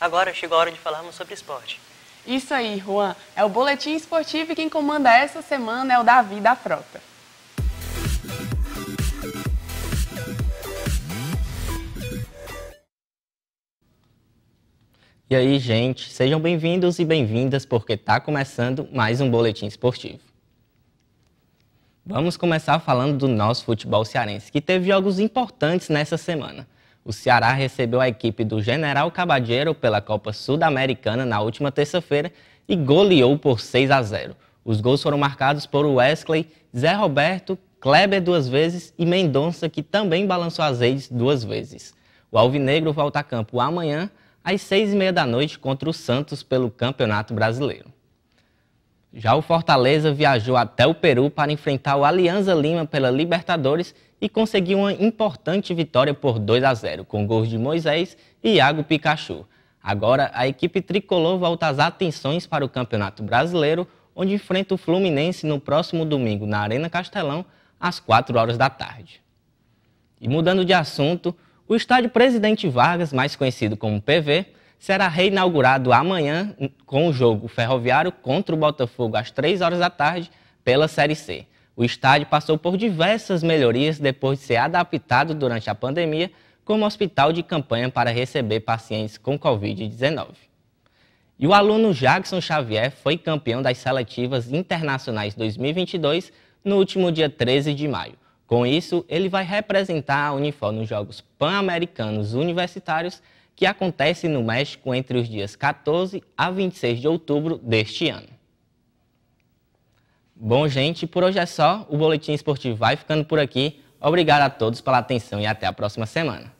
Agora chegou a hora de falarmos sobre esporte. Isso aí, Juan. É o Boletim Esportivo e quem comanda essa semana é o Davi da Frota. E aí, gente, sejam bem-vindos e bem-vindas, porque está começando mais um Boletim Esportivo. Vamos começar falando do nosso futebol cearense, que teve jogos importantes nessa semana. O Ceará recebeu a equipe do General Cabadeiro pela Copa Sudamericana na última terça-feira e goleou por 6 a 0. Os gols foram marcados por Wesley, Zé Roberto, Kleber duas vezes e Mendonça, que também balançou as redes duas vezes. O Alvinegro volta a campo amanhã às seis e meia da noite contra o Santos pelo Campeonato Brasileiro. Já o Fortaleza viajou até o Peru para enfrentar o Alianza Lima pela Libertadores e conseguiu uma importante vitória por 2 a 0, com gols de Moisés e Iago Pikachu. Agora, a equipe tricolor volta às atenções para o Campeonato Brasileiro, onde enfrenta o Fluminense no próximo domingo na Arena Castelão, às 4 horas da tarde. E mudando de assunto, o estádio Presidente Vargas, mais conhecido como PV, será reinaugurado amanhã com o jogo ferroviário contra o Botafogo às 3 horas da tarde pela Série C. O estádio passou por diversas melhorias depois de ser adaptado durante a pandemia como hospital de campanha para receber pacientes com Covid-19. E o aluno Jackson Xavier foi campeão das seletivas internacionais 2022 no último dia 13 de maio. Com isso, ele vai representar a Unifor nos Jogos Pan-Americanos Universitários que acontece no México entre os dias 14 a 26 de outubro deste ano. Bom, gente, por hoje é só. O Boletim Esportivo vai ficando por aqui. Obrigado a todos pela atenção e até a próxima semana.